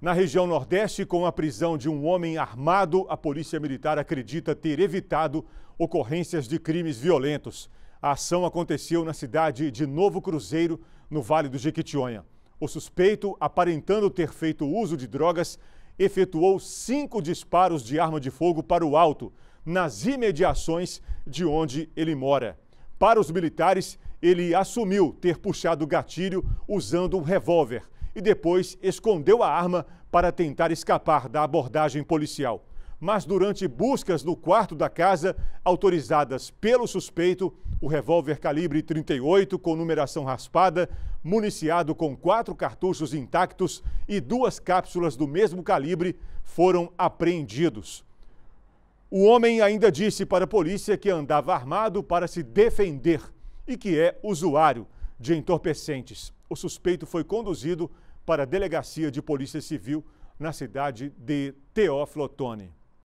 Na região Nordeste, com a prisão de um homem armado, a Polícia Militar acredita ter evitado ocorrências de crimes violentos. A ação aconteceu na cidade de Novo Cruzeiro, no Vale do Jequitinhonha. O suspeito, aparentando ter feito uso de drogas, efetuou cinco disparos de arma de fogo para o alto, nas imediações de onde ele mora. Para os militares, ele assumiu ter puxado o gatilho usando um revólver e depois escondeu a arma para tentar escapar da abordagem policial. Mas durante buscas no quarto da casa, autorizadas pelo suspeito, o revólver calibre 38 com numeração raspada, municiado com quatro cartuchos intactos e duas cápsulas do mesmo calibre, foram apreendidos. O homem ainda disse para a polícia que andava armado para se defender e que é usuário de entorpecentes. O suspeito foi conduzido para a delegacia de polícia civil na cidade de Teófilo Otoni.